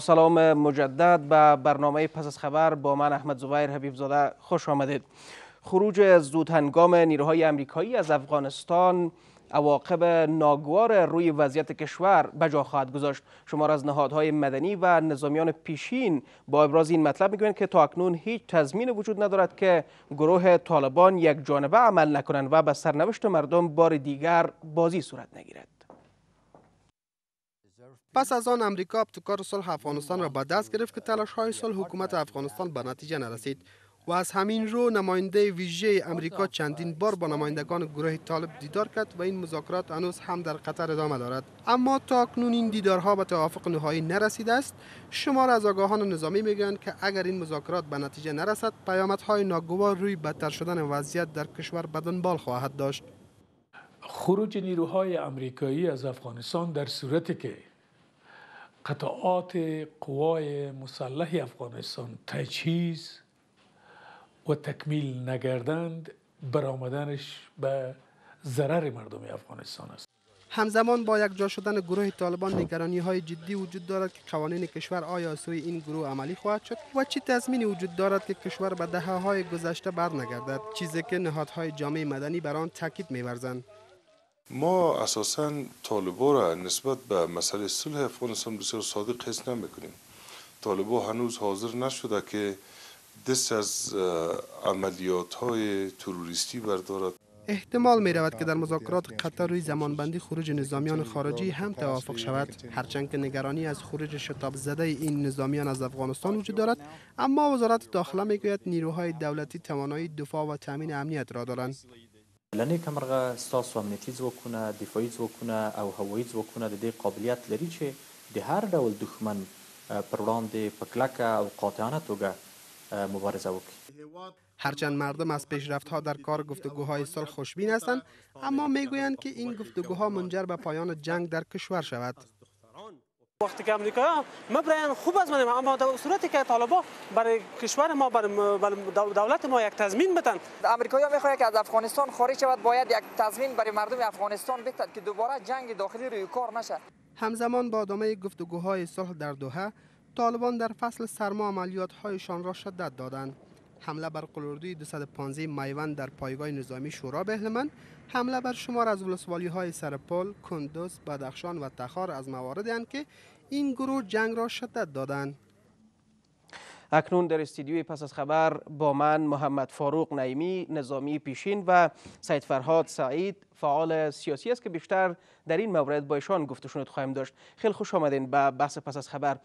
سلام مجدد به برنامه پس از خبر با من احمد زبیر حبیب زاده خوش آمدید خروج زودهنگام نیروهای امریکایی از افغانستان عواقب ناگوار روی وضعیت کشور جا خواهد گذاشت را از نهادهای مدنی و نظامیان پیشین با ابراز این مطلب میگویند که تا اکنون هیچ تضمین وجود ندارد که گروه طالبان یک جانبه عمل نکنند و به سرنوشت مردم بار دیگر بازی صورت نگیرد پس از آن امریکا ابتکار صلح افغانستان را به دست گرفت که تلاش های صلح حکومت افغانستان به نتیجه نرسید و از همین رو نماینده ویژه امریکا چندین بار با نمایندگان گروه طالب دیدار کرد و این مذاکرات هنوز هم در قطر ادامه دارد اما تا اکنون این دیدارها به توافق نهایی نرسیده است شمار از آگاهان نظامی میگویند که اگر این مذاکرات به نتیجه نرسد پیامدهای ناگوار روی بدتر شدن وضعیت در کشور به دنبال خواهد داشت خروج نیروهای امریکایی از افغانستان در صورتی که قطعات قوای مسلح افغانستان تجهیز و تکمیل نگردند برآمدنش به ضرر مردم افغانستان است همزمان با یک جا شدن گروه طالبان نگرانی های جدی وجود دارد که قوانین کشور آیا سوی این گروه عملی خواهد شد و چه تضمینی وجود دارد که کشور به دهه های گذشته برنگردد چیزی که نهادهای جامعه مدنی بر آن تاکید می‌ورزند ما اساسا طالبا را نسبت به مسئله صلح افغانستان بسیار صادق حس نمیکنیم طالبا هنوز حاضر نشده که دست از عملیات های تروریستی بردارد احتمال می رود که در مذاکرات قطر روی زمانبندی خروج نظامیان خارجی هم توافق شود هرچند که نگرانی از خروج شتاب زده این نظامیان از افغانستان وجود دارد اما وزارت داخله می گوید نیروهای دولتی توانایی دفاع و تامین امنیت را دارند لنې کمرغه ستاسو امنیتي ځواکونه دفاعي ځواکونه او هوایي ځواکونه د دې قابلیت لري چې د هر ډول دښمن پر وړاندې په کلکه او قاطعانه توګه مبارزه وکړي هرچند مردم از پیشرفتها در کار گفتگوهای صلح خوشبین هستند اما میگویند که این گفتگوها منجر به پایان جنگ در کشور شود وقتی که آمریکا ها ما برای خوب از منیم اما در صورتی که طالبا برای کشور ما برای دولت ما یک تضمین بدن امریکایی ها که از افغانستان خارج شود باید یک تضمین برای مردم افغانستان بدهد که دوباره جنگ داخلی روی کار نشه همزمان با ادامه گفتگوهای صلح در دوحه طالبان در فصل سرما عملیات هایشان را شدت دادند حمله بر قلوردوی 215 میوان در پایگاه نظامی شورا بهلمن حمله بر شمار از ولسوالی های سرپل، کندوز، بدخشان و تخار از مواردی که این گروه جنگ را شدت دادند. اکنون در استیدیوی پس از خبر با من محمد فاروق نعیمی نظامی پیشین و سید فرهاد سعید فعال سیاسی است که بیشتر در این مورد با ایشان گفتشونت خواهیم داشت خیلی خوش آمدین به بحث پس از خبر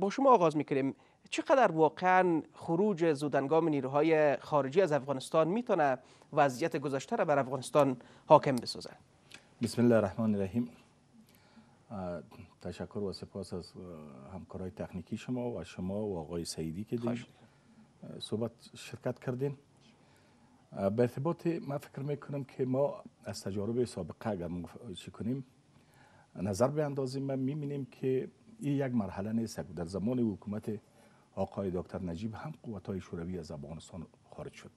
با شما آغاز میکنیم چقدر واقعا خروج زودنگام نیروهای خارجی از افغانستان میتونه وضعیت گذشته را بر افغانستان حاکم بسازه بسم الله الرحمن الرحیم تشکر و سپاس از همکارای تکنیکی شما و شما و آقای سیدی که صحبت شرکت کردین به ارتباط ما فکر میکنم که ما از تجارب سابقه اگر چی کنیم نظر به اندازیم من میبینیم که این یک مرحله نیست در زمان حکومت آقای دکتر نجیب هم قوت های شوروی از افغانستان خارج شد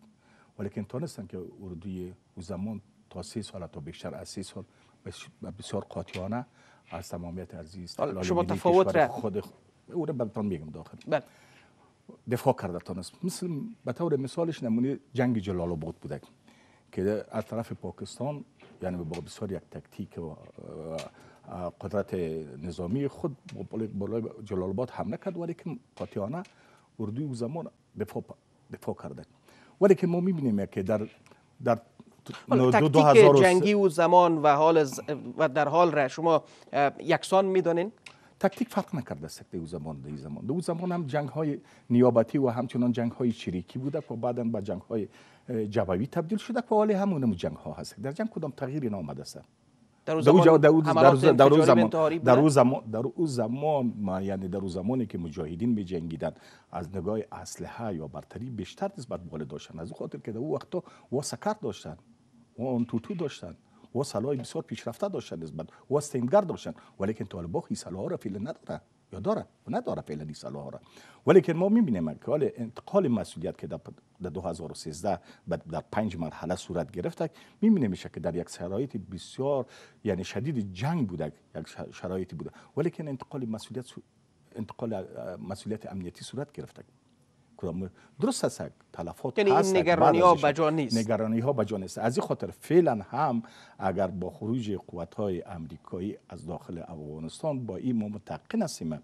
ولیکن تانستن که اردوی او زمان تا سه سال تا بیشتر از سه سال بسیار قاطعانه از تمامیت عزیز شما تفاوت را خود او را میگم داخل بل. دفاع کرده تانست مثل به طور مثالش نمونه جنگ جلال آباد بوده که از طرف پاکستان یعنی با بسیار یک تکتیک و قدرت نظامی خود بالای جلال آباد حمله کرد ولی که قاطعانه اردوی او زمان دفاع, دفاع کرده ولی که ما میبینیم که در در تکتیک دو جنگی و زمان و حال و در حال را شما یکسان میدانین تکتیک فرق نکرده است او زمان در زمان زمان هم جنگ های نیابتی و همچنان جنگ های چریکی بوده و بعدا به جنگ های جوابی تبدیل شده و حال همون جنگ ها هست در جنگ کدام تغییری نامده است در او زمان در او زمان در زمان یعنی در زمانی که مجاهدین جنگیدن از نگاه اسلحه یا برتری بیشتر نسبت به داشتن از خاطر که در اون وقتا وا سکر داشتن وا انتوتو داشتن وا سلاح بسیار پیشرفته داشتن نسبت و سنگر داشتن ولیکن طالبا سلاح را فیل ندارن داره و خب نداره فعلا این صلاح را ولیکن ما میبینیم که حال انتقال مسئولیت که در 2013 در پنج مرحله صورت گرفت میبینیم میشه که در یک شرایط بسیار یعنی شدید جنگ بوده یک شرایطی بوده ولیکن انتقال مسئولیت انتقال مسئولیت امنیتی صورت گرفته درست تلفات یعنی هست این نگرانی ها بجا نیست نگرانی ها بجا از این خاطر فعلا هم اگر با خروج قوت های امریکایی از داخل افغانستان با این ما متقین هستیم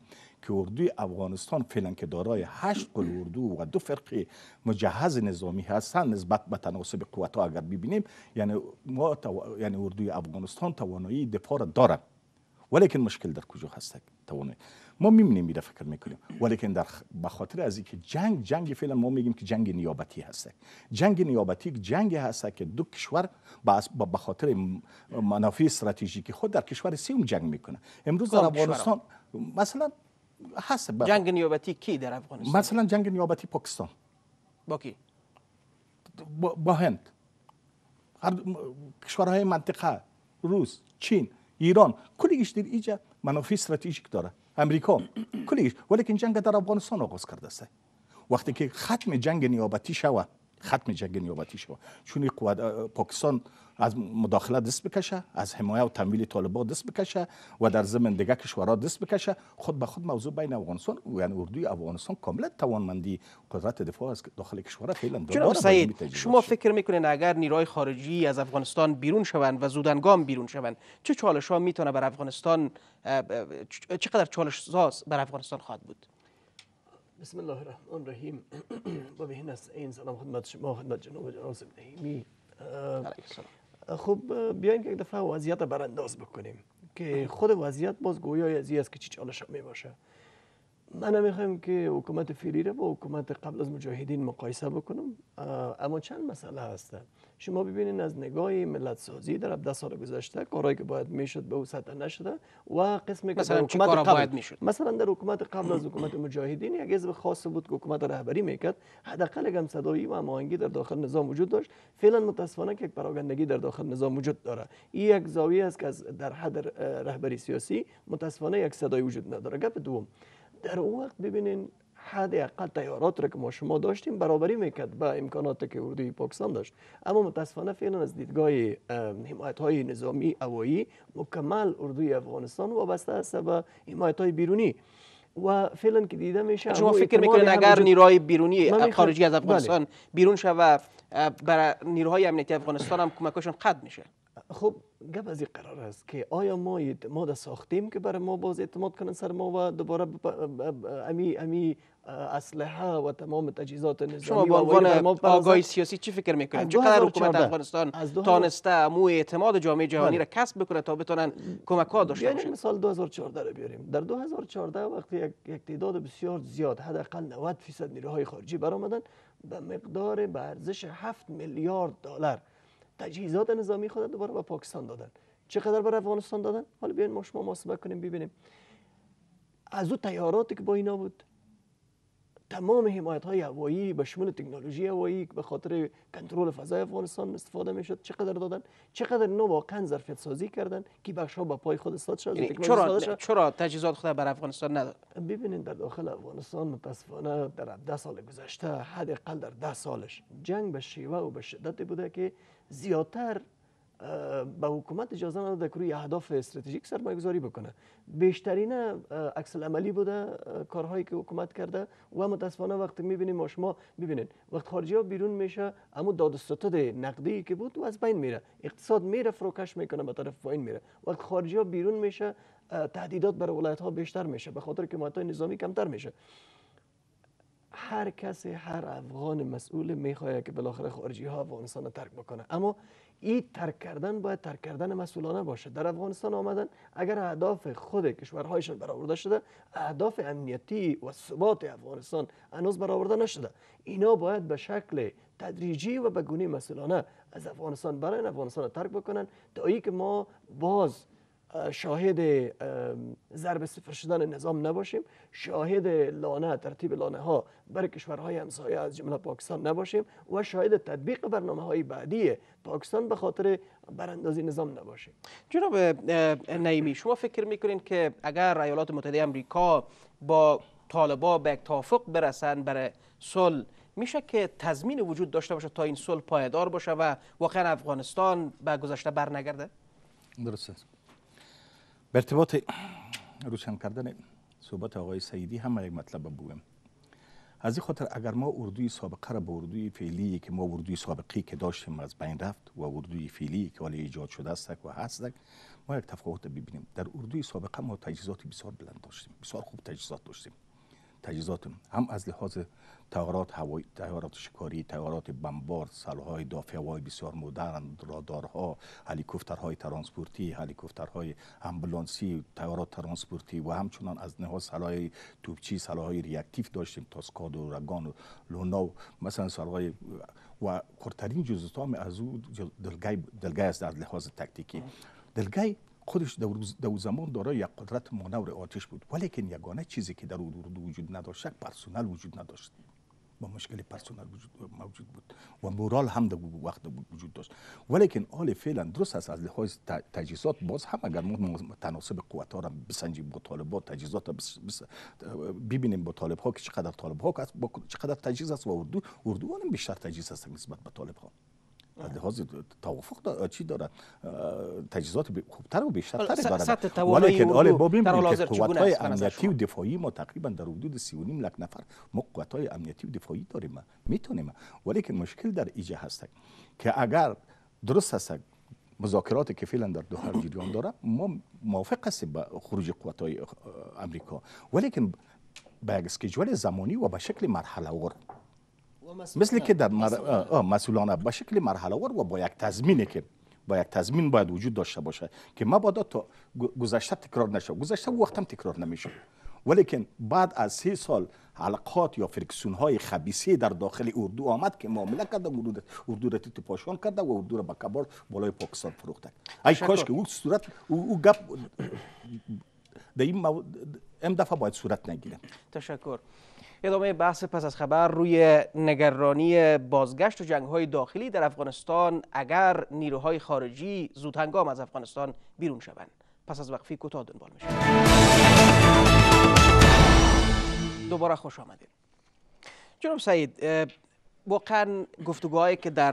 که اردو افغانستان فعلا که دارای هشت قل اردو و دو فرقه مجهز نظامی هستند نسبت به تناسب قوت ها اگر ببینیم یعنی ما یعنی افغانستان توانایی دفاع را دارد ولیکن مشکل در کجا هست توانایی ما میمونیم میره فکر میکنیم ولیکن در به خاطر از اینکه جنگ جنگ فعلا ما میگیم که جنگ نیابتی هست جنگ نیابتی جنگ هست که دو کشور با خاطر منافع استراتژیکی خود در کشور سیوم جنگ میکنه امروز در افغانستان مثلا هست جنگ نیابتی کی در افغانستان مثلا جنگ نیابتی پاکستان با کی با, با هند کشورهای منطقه روس چین ایران کلی گشتیر ایجا منافع استراتژیک داره امریکا کلیش ولیکن جنگ در افغانستان آغاز کرده است وقتی که ختم جنگ نیابتی شوه ختم جنگ نیابتی شود چون قوت پاکستان از مداخله دست بکشه از حمایه و تمویل طالبان دست بکشه و در ضمن دیگه کشورها دست بکشه خود به خود موضوع بین افغانستان و یعنی اردوی افغانستان کاملا توانمندی قدرت دفاع از داخل کشور خیلی داره سید شما فکر میکنین اگر نیروهای خارجی از افغانستان بیرون شوند و زودنگام بیرون شوند چه چالش ها میتونه بر افغانستان چقدر چالش ساز بر افغانستان خواهد بود بسم الله الرحمن الرحیم با بهین از این سلام خدمت شما خدمت جناب جناس نهیمی خب که یک دفعه وضعیت برانداز بکنیم که خود وضعیت باز گویای از است که چی چالش می باشه ما نمیخوایم که حکومت فعلی را با حکومت قبل از مجاهدین مقایسه بکنم اما چند مسئله هست. شما ببینید از نگاه ملت سازی در 10 سال گذشته کارهایی که باید میشد به او سطح نشده و قسم که مثلا حکومت قبل باید میشد مثلا در حکومت قبل از حکومت مجاهدین یک حزب خاص بود که حکومت رهبری میکرد حداقل هم صدایی و هماهنگی در داخل نظام وجود داشت فعلا متاسفانه که یک پراگندگی در داخل نظام وجود داره این یک زاویه است که در حد رهبری سیاسی متاسفانه یک صدایی وجود نداره گپ دوم در اون وقت ببینین حد اقل تیارات را که ما شما داشتیم برابری میکرد با امکانات که اردوی پاکستان داشت اما متاسفانه فعلا از دیدگاه حمایت های نظامی اوایی مکمل اردوی افغانستان وابسته است به حمایت های بیرونی و فعلا که دیده میشه شما فکر میکنین اگر نیروهای بیرونی خارجی از بله. افغانستان بیرون شود و برای نیروهای امنیتی افغانستان هم کمکشون قد میشه خب گپ از قرار است که آیا ما اعتماد ساختیم که برای ما باز اعتماد کنن سر ما و دوباره امی امی اسلحه و تمام تجهیزات نظامی شما به عنوان آگاهی سیاسی چی فکر میکنید چقدر حکومت افغانستان تانسته مو اعتماد جامعه جهانی بله. را کسب بکنه تا بتونن کمک ها داشته باشن مثال 2014 را بیاریم در 2014 وقتی یک تعداد بسیار زیاد حداقل 90 فیصد نیروهای خارجی برآمدن به مقدار به ارزش 7 میلیارد دلار تجهیزات نظامی خود دوباره به پاکستان دادن چقدر برای افغانستان دادن حالا بیاین ما شما محاسبه کنیم ببینیم از او تیاراتی که با اینا بود تمام حمایت های هوایی به شمول تکنولوژی هوایی به خاطر کنترل فضای افغانستان استفاده میشد چقدر دادن چقدر نو واقعا ظرفیت سازی کردن که بخش ها به پای خود استاد شد یعنی چرا چرا تجهیزات خود بر افغانستان نداد ببینید در داخل افغانستان متاسفانه در 10 سال گذشته حداقل در 10 سالش جنگ به شیوه و به شدت بوده که زیادتر به حکومت اجازه نداده که روی اهداف استراتژیک سرمایه گذاری بکنه بیشترین عکس عملی بوده کارهایی که حکومت کرده و متاسفانه وقتی میبینیم ما شما ببینید وقت خارجی ها بیرون میشه اما داد ستاد نقدی که بود و از بین میره اقتصاد میره فروکش میکنه به طرف پایین میره وقت خارجی ها بیرون میشه تهدیدات بر ولایت ها بیشتر میشه به خاطر که های نظامی کمتر میشه هر کسی هر افغان مسئول میخواد که بالاخره خارجی ها افغانستان ترک بکنه اما این ترک کردن باید ترک کردن مسئولانه باشه در افغانستان آمدن اگر اهداف خود کشورهایشان برآورده شده اهداف امنیتی و ثبات افغانستان هنوز برآورده نشده اینا باید به شکل تدریجی و به گونه مسئولانه از افغانستان برای افغانستان ترک بکنن تا که ما باز شاهد ضرب صفر شدن نظام نباشیم شاهد لانه ترتیب لانه ها بر کشورهای همسایه از جمله پاکستان نباشیم و شاهد تطبیق برنامه های بعدی پاکستان به خاطر براندازی نظام نباشیم جناب نعیمی شما فکر میکنین که اگر ایالات متحده آمریکا با طالبا به یک توافق برسن بر صلح میشه که تضمین وجود داشته باشه تا این صلح پایدار باشه و واقعا افغانستان به گذشته برنگرده درست است به ارتباط روشن کردن صحبت آقای سیدی هم یک مطلب بگویم از این خاطر اگر ما اردوی سابقه را به اردوی فعلی که ما اردوی سابقی که داشتیم از بین رفت و اردوی فعلی که حالا ایجاد شده است و هست ما یک تفاوت ببینیم در اردوی سابقه ما تجهیزات بسیار بلند داشتیم بسیار خوب تجهیزات داشتیم تجهیزات هم از لحاظ تغییرات هوایی شکاری تغییرات بمبار سلاحهای دافعه هوایی بسیار مدرن رادارها هلیکوپترهای ترانسپورتی هلیکوپترهای امبولانسی تغییرات ترانسپورتی و همچنان از لحاظ سلاح توپچی سلاحهای ریاکتیو داشتیم تاسکاد و رگان و لونا و مثلا سلاحهای و قرترین جزتام از او دلگی, دلگای است از لحاظ تکتیکی دلگی خودش دو زمان دارای یک قدرت مانور آتش بود ولیکن یگانه چیزی که در اردو وجود نداشت یک پرسونل وجود نداشت با مشکل پرسونل موجود بود و مورال هم در وقت وجود داشت ولیکن حال فعلا درست است از لحاظ تجهیزات باز هم اگر ما تناسب قوت ها را بسنجیم با طالب ها تجهیزات ببینیم با طالب ها که چقدر طالب ها چقدر تجهیز است و اردو اردو بیشتر تجهیز است نسبت به طالب ها لحاظ توافق داره چی داره تجهیزات خوبتر و بیشترتر دارن ولیکن که بابیم قوت های امنیتی و دفاعی ما تقریبا در حدود 35 لک نفر ما قوت های امنیتی و دفاعی داریم میتونیم ولیکن مشکل در ایجه هست که اگر درست هست مذاکرات که فعلا در دوحه جریان داره ما موافق هستیم به خروج قوت های امریکا ولیکن به اسکیجول زمانی و به شکل مرحله وار مثل که در مسئولانه به شکل مرحله وار و با یک تضمینه که با یک تضمین باید وجود داشته باشه که مبادا تا گذشته تکرار نشه گذشته وقت هم تکرار نمیشه ولیکن بعد از سه سال حلقات یا فرکسون های خبیسی در داخل اردو آمد که معامله کرده اردو را تیت پاشان کرده و اردو را به کبار بالای پاکستان فروخته ای کاش که او صورت او, گپ در این, این دفعه باید صورت نگیره تشکر ادامه بحث پس از خبر روی نگرانی بازگشت و جنگ های داخلی در افغانستان اگر نیروهای خارجی زود از افغانستان بیرون شوند پس از وقفی کوتاه دنبال میشه دوباره خوش آمدید جناب سعید واقعا گفتگوهایی که در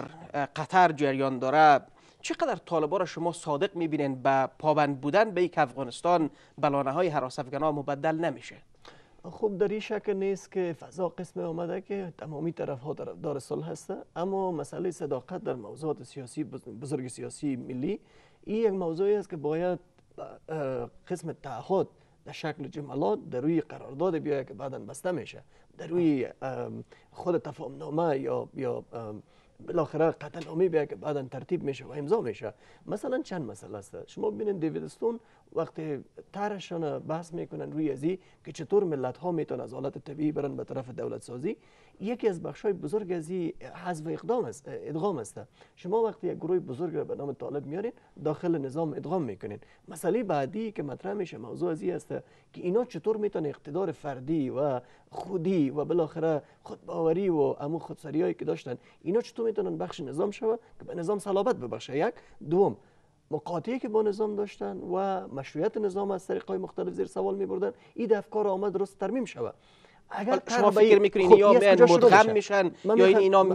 قطر جریان داره چقدر طالبا را شما صادق میبینین به پابند بودن به یک افغانستان بلانه های حراس ها مبدل نمیشه خوب در این شکل نیست که فضا قسم آمده که تمامی طرف ها دار صلح هسته اما مسئله صداقت در موضوعات سیاسی بزرگ سیاسی ملی این یک موضوعی است که باید قسم تعهد در شکل جملات در روی قرارداد بیاید که بعدا بسته میشه در روی خود تفاهم نامه یا یا بالاخره قتل امی بیا که بعدا ترتیب میشه و امضا میشه مثلا چند مسئله است شما ببینید دیوید استون وقتی طرحشان بحث میکنن روی ازی که چطور ملت ها میتونن از حالت طبیعی برن به طرف دولت سازی یکی از بخش‌های بزرگ از این حذف اقدام است ادغام است شما وقتی یک گروه بزرگ را به نام طالب میارید، داخل نظام ادغام می‌کنید. مسئله بعدی که مطرح میشه موضوع از است که اینا چطور میتونه اقتدار فردی و خودی و بالاخره خودباوری و امو خودسریایی که داشتن اینا چطور میتونن بخش نظام شوه که به نظام صلابت ببخشه یک دوم مقاطعه که با نظام داشتن و مشروعیت نظام از طریق مختلف زیر سوال می بردن این افکار آمد درست ترمیم شود اگر شما فکر میکنین یا من مدغم میشن یا این اینا من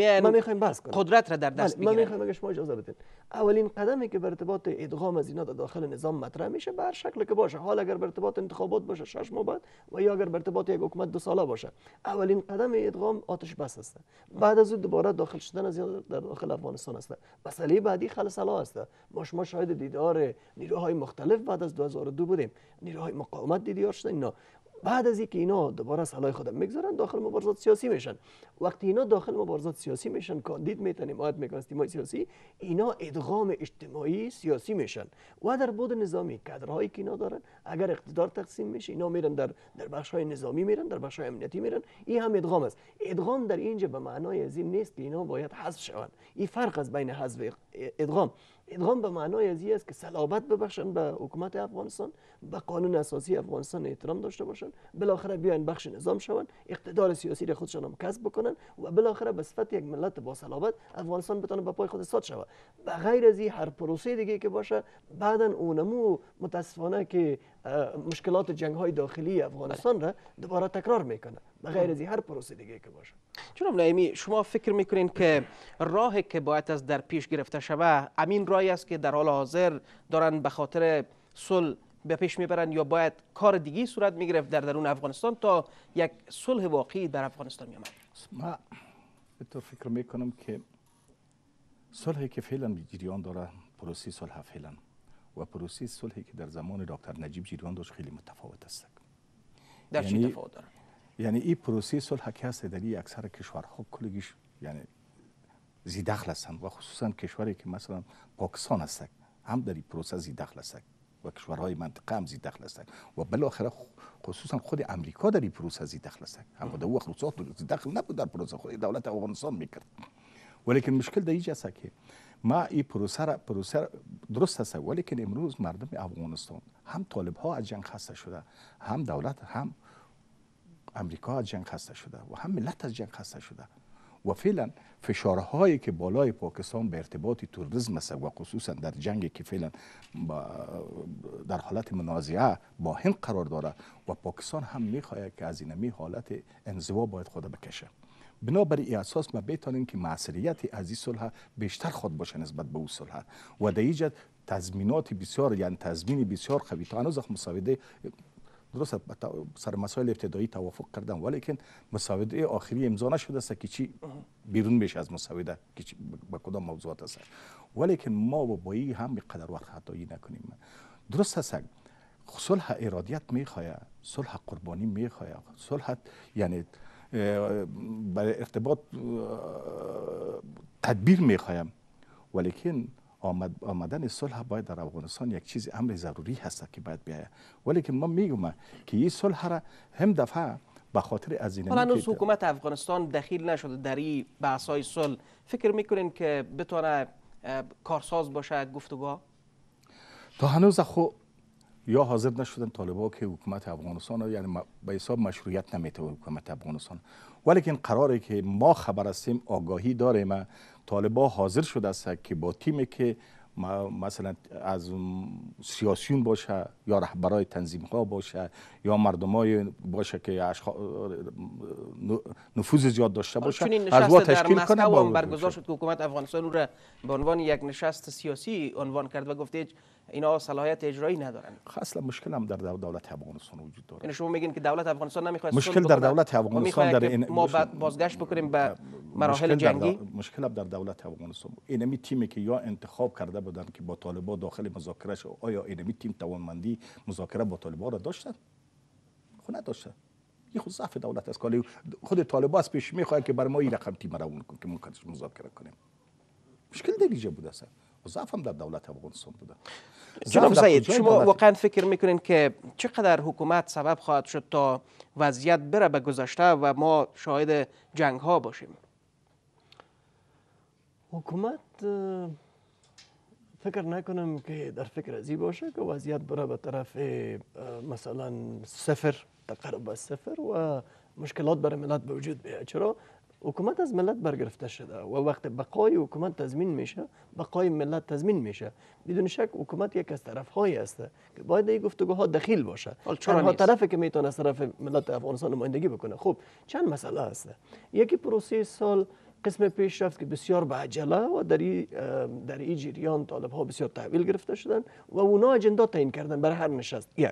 قدرت را در دست میگیرن من اگه شما اجازه بدین اولین قدمی که بر ارتباط ادغام از اینا در داخل نظام مطرح میشه به هر شکل که باشه حال اگر بر ارتباط انتخابات باشه شش ماه بعد و یا اگر بر ارتباط یک حکومت دو ساله باشه اولین قدم ادغام آتش بس است بعد از دوباره داخل شدن از در داخل افغانستان است مسئله بعدی خلسلا است ما شما شاهد دیدار نیروهای مختلف بعد از 2002 بودیم نیروهای مقاومت دیدار شدن اینا بعد از اینکه اینا دوباره سلاح خودم میگذارن داخل مبارزات سیاسی میشن وقتی اینا داخل مبارزات سیاسی میشن کاندید میتن حمایت میکنن سیاسی اینا ادغام اجتماعی سیاسی میشن و در بود نظامی کادرهایی که اینا دارن اگر اقتدار تقسیم میشه اینا میرن در در بخش های نظامی میرن در بخش های امنیتی میرن این هم ادغام است ادغام در اینجا به معنای از این نیست که اینا باید حذف شوند این فرق از بین حذف ادغام ادغام به معنای از است که صلابت ببخشن به حکومت افغانستان به قانون اساسی افغانستان احترام داشته باشن بالاخره بیاین بخش نظام شون اقتدار سیاسی را خودشان هم کسب بکنن و بالاخره به صفت یک ملت با صلابت افغانستان بتونه به پای خود ساد شود به غیر از این هر پروسه دیگه که باشه بعدا اونمو متاسفانه که مشکلات جنگ های داخلی افغانستان بله. را دوباره تکرار میکنه بغیر از هر پروسه دیگه که باشه جناب نایمی شما فکر میکنین که راهی که باید از در پیش گرفته شوه امین راهی است که در حال حاضر دارن به خاطر صلح به پیش میبرن یا باید کار دیگی صورت میگرفت در درون افغانستان تا یک صلح واقعی در افغانستان میامد ما تو فکر میکنم که صلحی که فعلا جریان داره پروسی صلح فعلا و پروسه صلحی که در زمان دکتر نجیب جیریان داشت خیلی متفاوت است در یعنی چی تفاوت داره یعنی این پروسی صلح که هست در اکثر کشورها خب کلگیش یعنی زی دخل هستند و خصوصا کشوری که مثلا پاکستان هستک هم در این پروسه زی دخل هستند و کشورهای منطقه هم زی دخل و بالاخره خصوصا خود امریکا در این پروسه زی دخل هستند اما در وقت روسا زی دخل نبود در پروسه خود دولت افغانستان میکرد ولیکن مشکل در اینجاست که ما این پروسه درست است ولی که امروز مردم افغانستان هم طالب ها از جنگ خسته شده هم دولت هم امریکا از جنگ خسته شده و هم ملت از جنگ خسته شده و فعلا فشارهایی که بالای پاکستان به ارتباط تروریسم است و خصوصا در جنگی که فعلا در حالت منازعه با هند قرار داره و پاکستان هم میخواهد که از این حالت انزوا باید خود بکشه بنابر ای اساس ما بتانیم که معصریت از این صلح بیشتر خود باشه نسبت به او صلح و در تضمینات بسیار یعنی تضمین بسیار قوی تا هنوز مساویده درست سر مسائل ابتدایی توافق کردم ولیکن مساویده آخری امضا نشده است که چی بیرون بشه از مساویده که به کدام موضوعات است ولیکن ما با بایی هم به قدر وقت خطایی نکنیم درست است صلح ارادیت میخواه صلح قربانی میخواه صلح یعنی برای ارتباط تدبیر میخوایم ولیکن آمد آمدن صلح باید در افغانستان یک چیز امر ضروری هست که باید بیاید ولیکن ما میگم که این صلح را هم دفعه به خاطر از این هنوز حکومت افغانستان دخیل نشده در این بحث های صلح فکر میکنین که بتونه کارساز باشه گفتگو تا هنوز خو یا حاضر نشدن طالبا که حکومت افغانستان یعنی به حساب مشروعیت نمیتوه حکومت افغانستان ولیکن قراری که ما خبر هستیم آگاهی داریم طالبا حاضر شده است که با تیمی که مثلا از سیاسیون باشه یا رهبرای تنظیم ها باشه یا مردمای باشه که اشخا... نفوذ زیاد داشته باشه از وا تشکیل کنه با برگزار شد که حکومت افغانستان رو به عنوان یک نشست سیاسی عنوان کرد و گفت اینا صلاحیت اجرایی ندارن اصلا مشکل هم در دولت افغانستان وجود داره یعنی شما میگین که دولت افغانستان نمیخواد مشکل در دولت افغانستان در این ما بازگشت بکنیم به مراحل جنگی مشکل در دولت افغانستان اینمی تیمی که یا انتخاب کرده بودن که با طالبان داخل مذاکره شو آیا اینمی تیم توانمندی مذاکره با طالبان را داشتن خب نداشتن این خود ضعف دولت است خود طالبان پیش میخواد که بر ما این رقم تیم را اون که ممکن مذاکره کنیم مشکل در بود اصلا ضعف هم در دولت افغانستان بوده جناب شما واقعا فکر میکنین که چقدر حکومت سبب خواهد شد تا وضعیت بره به گذشته و ما شاهد جنگ ها باشیم حکومت فکر نکنم که در فکر ازی باشه که وضعیت بره به طرف مثلا صفر تقرب صفر و مشکلات برای ملت به وجود بیاد چرا حکومت از ملت برگرفته شده و وقت بقای حکومت تضمین میشه بقای ملت تضمین میشه بدون شک حکومت یک از طرف های است که باید این گفتگوها دخیل باشه چرا طرفی که میتونه از طرف ملت افغانستان نمایندگی بکنه خب چند مسئله است یکی پروسه سال قسم پیشرفت که بسیار به عجله و در این در جریان طالب ها بسیار تحویل گرفته شدن و اونا اجندا تعیین کردن برای هر نشست یک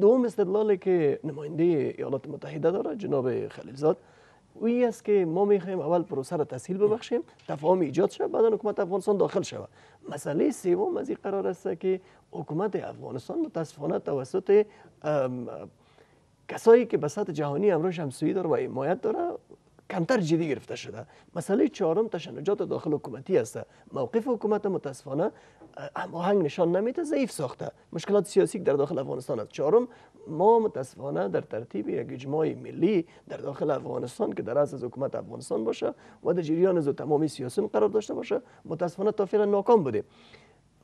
دوم استدلالی که نماینده ایالات متحده داره جناب خلیلزاد این است که ما میخوایم اول پروسه را تسهیل ببخشیم تفاهم ایجاد شد بعد حکومت افغانستان داخل شود مسئله سوم از این قرار است که حکومت افغانستان متاسفانه توسط کسایی که به سطح جهانی امروز سوی داره و حمایت داره کمتر جدی گرفته شده مسئله چهارم تشنجات داخل حکومتی است موقف حکومت متاسفانه هنگ نشان نمیده ضعیف ساخته مشکلات سیاسی در داخل افغانستان است چهارم ما متاسفانه در ترتیب یک اجماع ملی در داخل افغانستان که در از حکومت افغانستان باشه و در جریان زو تمامی سیاسیون قرار داشته باشه متاسفانه تا فعلا ناکام بوده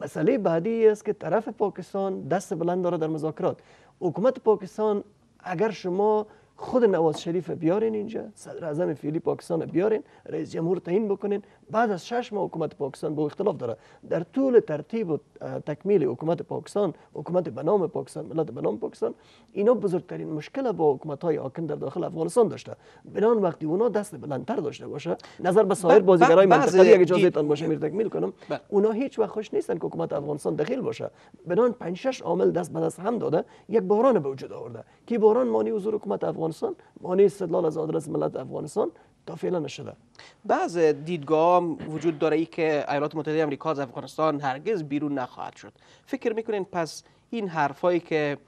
مسئله بعدی است که طرف پاکستان دست بلند داره در مذاکرات حکومت پاکستان اگر شما خود نواز شریف بیارین اینجا صدر اعظم فیلی پاکستان بیارین رئیس جمهور تعیین بکنین بعد از شش ماه حکومت پاکستان با اختلاف داره در طول ترتیب و تکمیل حکومت پاکستان حکومت به نام پاکستان ملت به نام پاکستان اینا بزرگترین مشکل با حکومت های حاکم در داخل افغانستان داشته بنان وقتی اونا دست بلندتر داشته باشه نظر به سایر بازیگرای منطقه اگه اجازه تان باشه میر تکمیل کنم بله. اونا هیچ وقت خوش نیستن که حکومت افغانستان دخیل باشه بنان پنج شش عامل دست به دست هم داده یک بحران به وجود آورده که بحران مانی حضور حکومت افغانستان مانع استدلال از آدرس ملت افغانستان تا فعلا نشده بعض دیدگاه وجود داره ای که ایالات متحده آمریکا از افغانستان هرگز بیرون نخواهد شد فکر میکنین پس این حرفایی که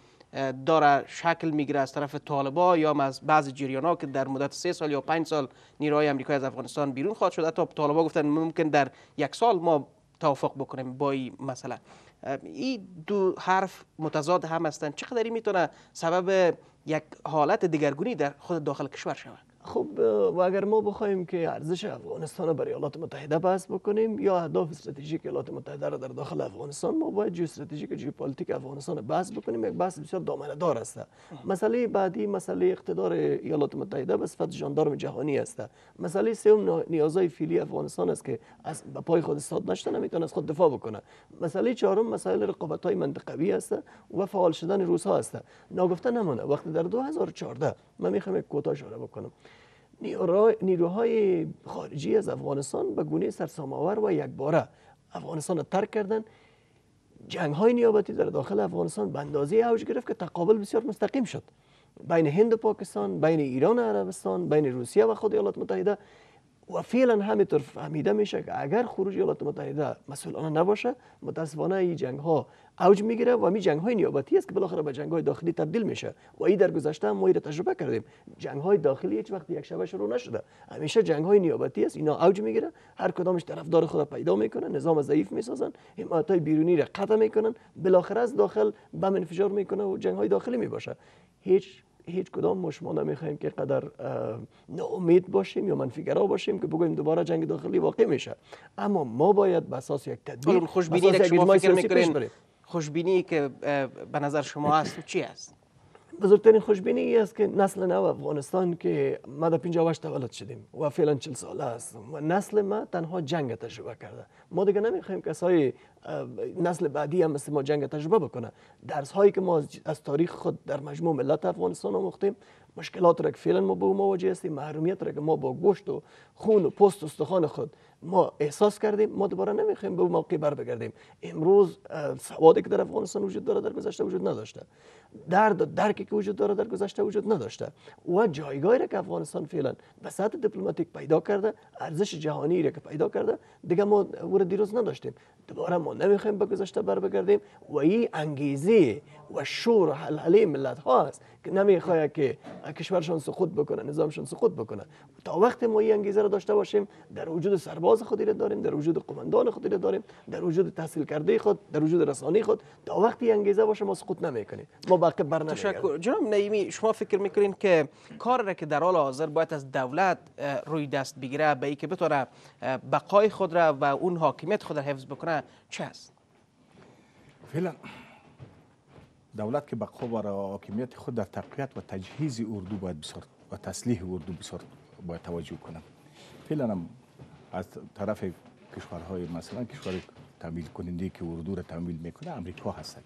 داره شکل میگیره از طرف طالبا یا از بعض جریان ها که در مدت سه سال یا پنج سال نیروهای امریکای از افغانستان بیرون خواهد شد حتی طالبا گفتن ممکن در یک سال ما توافق بکنیم با این مسئله این دو حرف متضاد هم هستند چقدری میتونه سبب یک حالت دگرگونی در خود داخل کشور شود خب و اگر ما بخوایم که ارزش افغانستان را برای ایالات متحده بحث بکنیم یا اهداف استراتژیک ایالات متحده را در داخل افغانستان ما باید جو استراتژیک جو پالیتیک افغانستان را بحث بکنیم یک بس بسیار دامنه دار است مسئله بعدی مسئله اقتدار ایالات متحده به صفت ژاندارم جهانی است مسئله سوم نیازهای فیلی افغانستان است که از به پای خود استاد نشته نمیتونه از خود دفاع بکنه مسئله چهارم مسائل رقابت های منطقوی است و فعال شدن روس ها است ناگفته نمونه وقتی در 2014 من میخوام یک کوتاه اشاره بکنم نیروهای خارجی از افغانستان به گونه سرسامآور و یکباره افغانستان را ترک کردند جنگ های نیابتی در داخل افغانستان به اندازه اوج گرفت که تقابل بسیار مستقیم شد بین هند و پاکستان بین ایران و عربستان بین روسیه و خود ایالات متحده و فعلا همه فهمیده میشه که اگر خروج ایالات متحده مسئولانه نباشه متاسفانه این جنگ ها اوج میگیره و می جنگ های نیابتی است که بالاخره به جنگ های داخلی تبدیل میشه و این در گذشته ما را تجربه کردیم جنگ های داخلی هیچ وقت یک شبه شروع نشده همیشه جنگ های نیابتی است اینا اوج میگیره هر کدامش طرفدار خود پیدا میکنه نظام ضعیف میسازن حمایت های بیرونی را قطع میکنن بالاخره از داخل بم انفجار میکنه و جنگ داخلی میباشه هیچ هیچ کدام ما شما نمیخوایم که قدر ناامید باشیم یا منفیگرا باشیم که بگویم دوباره جنگ داخلی واقع میشه اما ما باید به اساس یک تدبیر خوشبینی که شما فکر خوشبینی که به نظر شما هست چی است بزرگترین خوشبینی ای است که نسل نو افغانستان که ما در 58 تولد شدیم و فعلا 40 ساله است و نسل ما تنها جنگ تجربه کرده ما دیگه نمیخوایم کسای نسل بعدی هم مثل ما جنگ تجربه بکنه درس هایی که ما از تاریخ خود در مجموع ملت افغانستان آموختیم مشکلات را که فعلا ما با مواجه هستیم محرومیت را که ما با گوشت و خون و پست و استخوان خود ما احساس کردیم ما دوباره نمیخوایم به اون موقع بر بگردیم امروز سوادی که در افغانستان وجود داره در گذشته وجود نداشته درد و درکی که وجود داره در گذشته وجود نداشته و جایگاهی را که افغانستان فعلا به سطح دیپلماتیک پیدا کرده ارزش جهانی را که پیدا کرده دیگه ما او دیروز نداشتیم دوباره ما نمیخوایم به گذشته بر بگردیم و این انگیزه و شور حلحله ملت ها است که نمیخواد که کشورشان سقوط بکنه نظامشان سقوط بکنه تا وقت ما این انگیزه را داشته باشیم در وجود سرباز خودی را داریم در وجود قماندان خودی را داریم در وجود تحصیل کرده خود در وجود رسانه خود تا وقتی انگیزه باشه ما سقوط نمیکنیم ما باقی بر تشکر جناب نعیمی شما فکر میکنین که کار را که در حال حاضر باید از دولت روی دست بگیره به که بتونه بقای خود را و اون حاکمیت خود را حفظ بکنه چه است دولت که بقا برای حاکمیت خود در تقویت و تجهیز اردو باید بسار و تسلیح اردو بسار باید توجه کنم فعلا هم از طرف کشورهای مثلا کشور تعمیل کننده که اردو را تعمیل میکنه امریکا هستند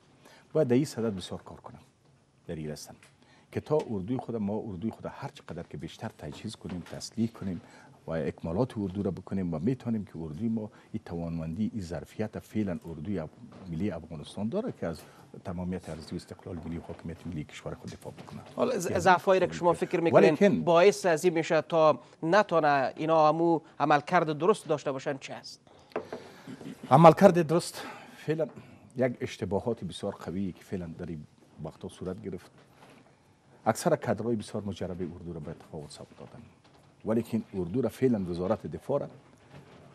باید در این صدد بسیار کار کنم در این که تا اردوی خود ما اردوی خود هر چقدر که بیشتر تجهیز کنیم تسلیح کنیم و اکمالات اردو را بکنیم و میتونیم که اردوی ما این توانمندی این ظرفیت فعلا اردوی ملی افغانستان داره که از تمامیت ارزی و استقلال ملی و حاکمیت ملی کشور خود دفاع بکنه حالا ضعفایی یعنی را که شما فکر میکنین باعث از این میشه تا نتونه اینا همو عملکرد درست داشته باشن چه است عملکرد درست فعلا یک اشتباهات بسیار قویی که فعلا در این وقتا صورت گرفت اکثر کادرهای بسیار مجرب اردو را به تفاوت سبب دادن ولیکن اردو را فعلا وزارت دفاع را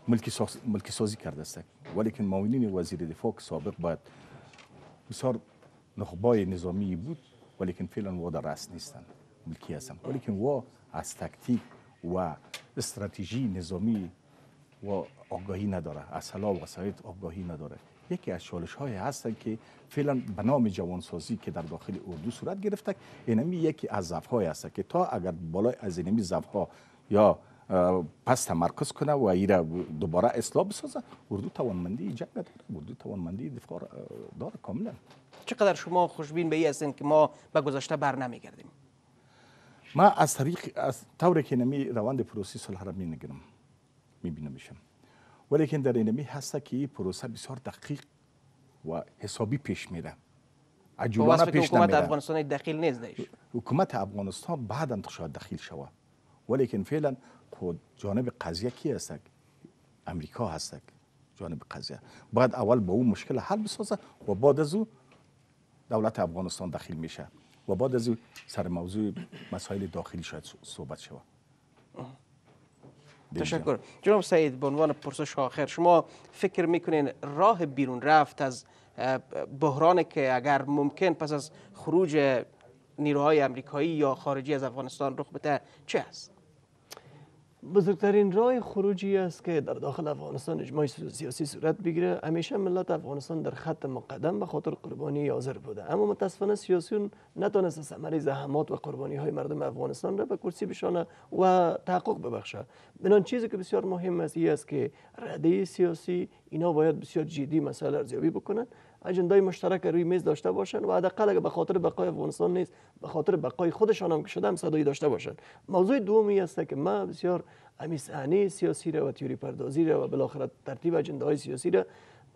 ملکی, سازی کرده است ولیکن معاونین وزیر دفاع که سابق باید بسیار نخبای نظامی بود ولیکن فعلا وا در رأس نیستن ملکی هستند ولیکن وا از تکتیک و استراتژی نظامی و آگاهی نداره اصلا و سایت آگاهی نداره یکی از شالش های هستند که فعلا به نام جوان سازی که در داخل اردو صورت گرفته اینمی یکی از ضعف های هست که تا اگر بالای از اینمی ضعف یا پس تمرکز کنه و ایره دوباره اصلاح بسازه اردو توانمندی جنگ داره اردو توانمندی دفاع داره کاملا چقدر شما خوشبین به این هستین که ما به گذشته بر نمیگردیم ما از طریق از طوری که نمی روند پروسی صلح را می نگرم می ولی ولیکن در اینمی هست که این پروسه بسیار دقیق و حسابی پیش میره عجولانه پیش نمیره حکومت افغانستان دخیل نیست حکومت افغانستان بعد انتخابات دخیل شود ولیکن فعلا جانب قضیه کی هست امریکا هست جانب قضیه باید اول با اون مشکل حل بسازه و بعد از دولت افغانستان داخل میشه و بعد از سر موضوع مسائل داخلی شاید صحبت شود تشکر جناب سعید به عنوان پرسش آخر شما فکر میکنین راه بیرون رفت از بحران که اگر ممکن پس از خروج نیروهای امریکایی یا خارجی از افغانستان رخ بده چه است بزرگترین راه خروجی است که در داخل افغانستان اجماع سیاسی صورت بگیره همیشه ملت افغانستان در خط مقدم به خاطر قربانی حاضر بوده اما متاسفانه سیاسیون نتونست ثمره زحمات و قربانی های مردم افغانستان را به کرسی بشانه و تحقق ببخشه بنان چیزی که بسیار مهم است است که رده سیاسی اینا باید بسیار جدی مسائل ارزیابی بکنند اجندای مشترک روی میز داشته باشن و حداقل اگر به خاطر بقای افغانستان نیست به خاطر بقای خودشان هم که شده هم صدایی داشته باشن موضوع دومی است که ما بسیار امی سیاسی را و تیوری پردازی را و بالاخره ترتیب اجندای سیاسی را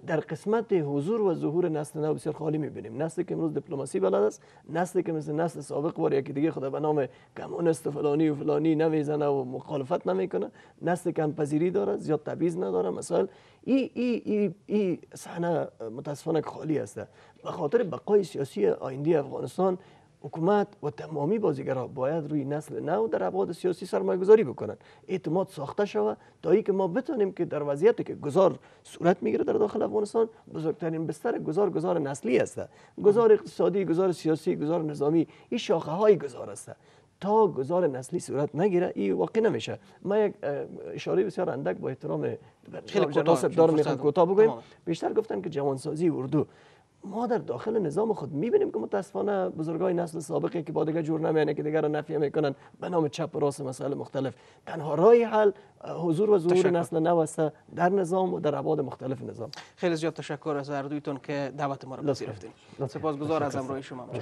در قسمت حضور و ظهور نسل نو بسیار خالی میبینیم نسلی که امروز دیپلماسی بلد است نسلی که مثل نسل سابق بار یکی دیگه خدا به نام کمونست و فلانی و فلانی نمیزنه و مخالفت نمیکنه نسلی که پذیری داره زیاد تبعیض نداره مثلا این ای ای ای صحنه متاسفانه خالی است به خاطر بقای سیاسی آینده افغانستان حکومت و تمامی بازیگران باید روی نسل نو در ابعاد سیاسی سرمایه گذاری بکنند اعتماد ساخته شود تا ای که ما بتونیم که در وضعیتی که گذار صورت میگیره در داخل افغانستان بزرگترین بستر گذار گذار نسلی است گذار اقتصادی گذار سیاسی گذار نظامی این شاخه های گذار است تا گذار نسلی صورت نگیره این واقع نمیشه من یک اشاره بسیار اندک با احترام خیلی کوتاه دارم میخوام کوتاه بگویم بیشتر گفتن که جوانسازی اردو ما در داخل نظام خود میبینیم که متاسفانه بزرگای نسل سابقی که با دیگه جور نمیانه که دیگر را نفیه میکنن به نام چپ و راست مسائل مختلف تنها رای حل حضور و ظهور نسل نو در نظام و در ابعاد مختلف نظام خیلی زیاد تشکر از هر دویتون که دعوت ما را پذیرفتین سپاسگزار از امرای شما